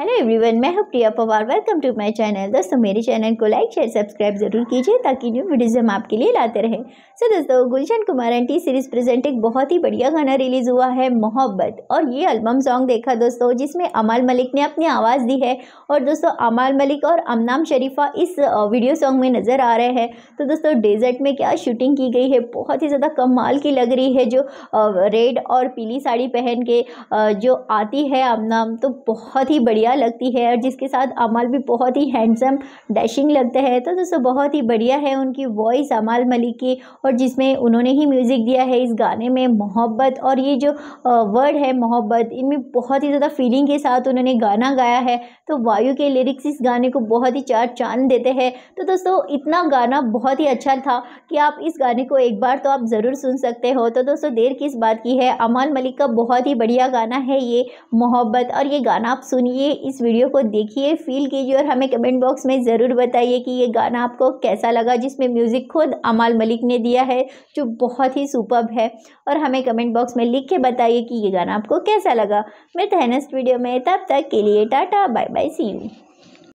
hello everyone मैं हूं Priya Pawar welcome to my channel दोस्तों मेरे चैनल को लाइक शेयर सब्सक्राइब जरूर कीजिए ताकि न्यू वीडियोज़ हम आपके लिए लाते रहें सो दोस्तों Gulshan Kumar T Series present एक बहुत ही बढ़िया गाना रिलीज़ हुआ है मोहब्बत और ये एल्बम सॉन्ग देखा दोस्तों जिसमें अमाल मलिक ने अपनी आवाज़ दी है और दोस्तों अमाल मलिक और अमनाम शरीफा इस वीडियो सॉन्ग में नज़र आ रहे हैं तो दोस्तों डेजर्ट में क्या शूटिंग की गई है बहुत ही ज़्यादा कमाल की लग रही है जो रेड और पीली साड़ी पहन के जो आती है अमनाम तो बहुत ही बढ़िया लगती है और जिसके साथ अमल भी बहुत ही हैंडसम डैशिंग लगता है तो दोस्तों बहुत ही बढ़िया है उनकी वॉइस अमाल मलिक की और जिसमें उन्होंने ही म्यूज़िक दिया है इस गाने में मोहब्बत और ये जो वर्ड है मोहब्बत इनमें बहुत ही ज़्यादा फीलिंग के साथ उन्होंने गाना गाया है तो वायु के लिरिक्स इस गाने को बहुत ही चार चांद देते हैं तो दोस्तों इतना गाना बहुत ही अच्छा था कि आप इस गाने को एक बार तो आप ज़रूर सुन सकते हो तो दोस्तों देर किस बात की है अमाल मलिक का बहुत ही बढ़िया गाना है ये मोहब्बत और ये गाना आप सुनिए इस वीडियो को देखिए फील कीजिए और हमें कमेंट बॉक्स में ज़रूर बताइए कि ये गाना आपको कैसा लगा जिसमें म्यूज़िक खुद अमाल मलिक ने दिया है जो बहुत ही सुपर है और हमें कमेंट बॉक्स में लिख के बताइए कि ये गाना आपको कैसा लगा मैं हैं नेक्स्ट वीडियो में तब तक के लिए tata bye bye see you